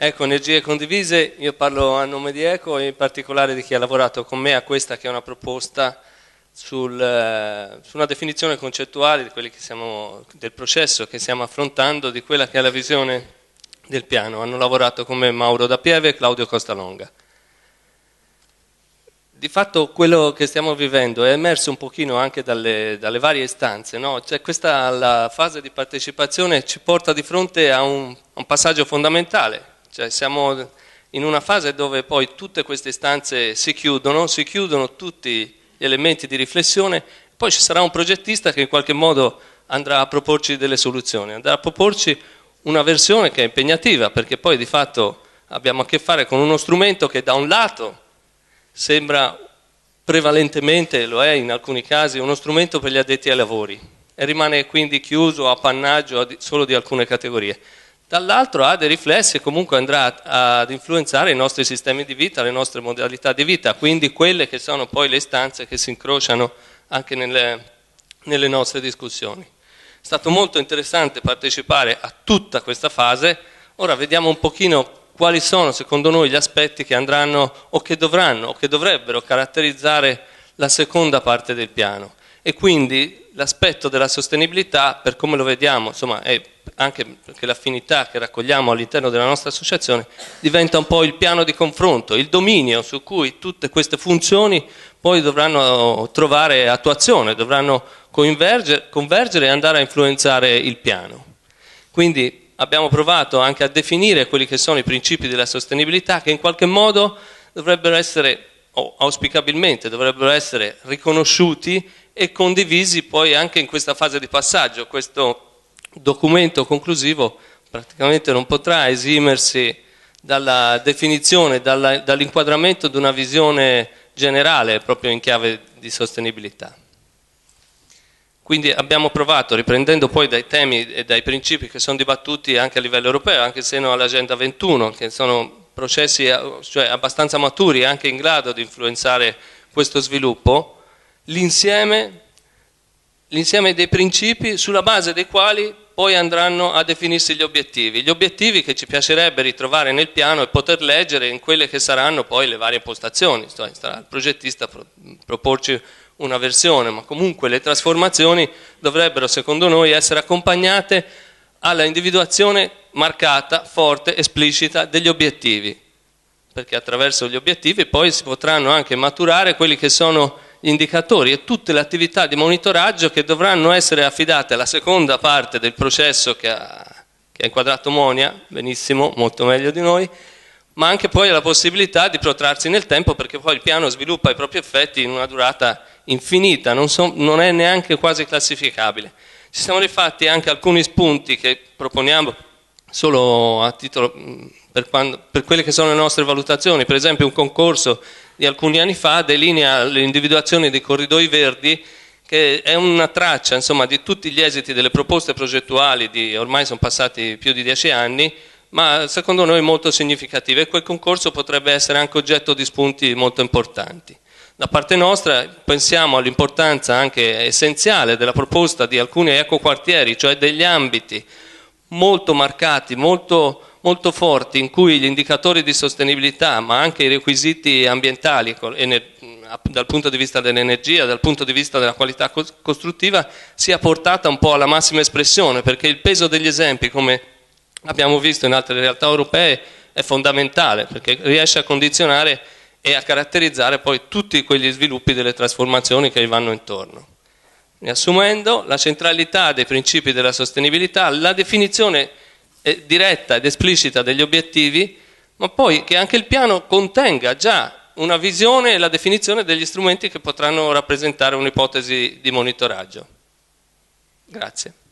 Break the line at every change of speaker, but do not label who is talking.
Ecco, Energie Condivise, io parlo a nome di Eco e in particolare di chi ha lavorato con me a questa che è una proposta sul, eh, su una definizione concettuale di siamo, del processo che stiamo affrontando, di quella che è la visione del piano. Hanno lavorato con me Mauro Da Pieve e Claudio Costalonga. Di fatto quello che stiamo vivendo è emerso un pochino anche dalle, dalle varie istanze, no? cioè questa la fase di partecipazione ci porta di fronte a un, a un passaggio fondamentale, cioè siamo in una fase dove poi tutte queste istanze si chiudono, si chiudono tutti gli elementi di riflessione, poi ci sarà un progettista che in qualche modo andrà a proporci delle soluzioni, andrà a proporci una versione che è impegnativa, perché poi di fatto abbiamo a che fare con uno strumento che da un lato sembra prevalentemente, lo è in alcuni casi, uno strumento per gli addetti ai lavori e rimane quindi chiuso, appannaggio solo di alcune categorie dall'altro ha dei riflessi e comunque andrà ad influenzare i nostri sistemi di vita, le nostre modalità di vita, quindi quelle che sono poi le istanze che si incrociano anche nelle, nelle nostre discussioni. È stato molto interessante partecipare a tutta questa fase, ora vediamo un pochino quali sono secondo noi gli aspetti che andranno o che dovranno o che dovrebbero caratterizzare la seconda parte del piano e quindi l'aspetto della sostenibilità, per come lo vediamo, insomma, è anche perché l'affinità che raccogliamo all'interno della nostra associazione diventa un po' il piano di confronto, il dominio su cui tutte queste funzioni poi dovranno trovare attuazione, dovranno convergere e andare a influenzare il piano. Quindi abbiamo provato anche a definire quelli che sono i principi della sostenibilità che in qualche modo dovrebbero essere, o auspicabilmente dovrebbero essere riconosciuti e condivisi poi anche in questa fase di passaggio. Questo documento conclusivo praticamente non potrà esimersi dalla definizione, dalla, dall'inquadramento di una visione generale proprio in chiave di sostenibilità. Quindi abbiamo provato, riprendendo poi dai temi e dai principi che sono dibattuti anche a livello europeo, anche se non all'Agenda 21, che sono processi eh, cioè, abbastanza maturi, anche in grado di influenzare questo sviluppo, l'insieme, l'insieme dei principi sulla base dei quali poi andranno a definirsi gli obiettivi, gli obiettivi che ci piacerebbe ritrovare nel piano e poter leggere in quelle che saranno poi le varie impostazioni, sarà il progettista a proporci una versione, ma comunque le trasformazioni dovrebbero secondo noi essere accompagnate alla individuazione marcata, forte, esplicita degli obiettivi, perché attraverso gli obiettivi poi si potranno anche maturare quelli che sono indicatori e tutte le attività di monitoraggio che dovranno essere affidate alla seconda parte del processo che ha, che ha inquadrato Monia, benissimo, molto meglio di noi, ma anche poi alla possibilità di protrarsi nel tempo perché poi il piano sviluppa i propri effetti in una durata infinita, non, so, non è neanche quasi classificabile. Ci siamo rifatti anche alcuni spunti che proponiamo solo a titolo mm, per, quando, per, quelle che sono le nostre valutazioni, per esempio un concorso di alcuni anni fa delinea l'individuazione dei corridoi verdi che è una traccia insomma, di tutti gli esiti delle proposte progettuali di ormai sono passati più di dieci anni, ma secondo noi molto significative e quel concorso potrebbe essere anche oggetto di spunti molto importanti. Da parte nostra pensiamo all'importanza anche essenziale della proposta di alcuni ecoquartieri, cioè degli ambiti molto marcati, molto, molto forti, in cui gli indicatori di sostenibilità, ma anche i requisiti ambientali, dal punto di vista dell'energia, dal punto di vista della qualità costruttiva, sia portata un po' alla massima espressione, perché il peso degli esempi, come abbiamo visto in altre realtà europee, è fondamentale, perché riesce a condizionare e a caratterizzare poi tutti quegli sviluppi delle trasformazioni che gli vanno intorno assumendo la centralità dei principi della sostenibilità, la definizione diretta ed esplicita degli obiettivi, ma poi che anche il piano contenga già una visione e la definizione degli strumenti che potranno rappresentare un'ipotesi di monitoraggio. Grazie.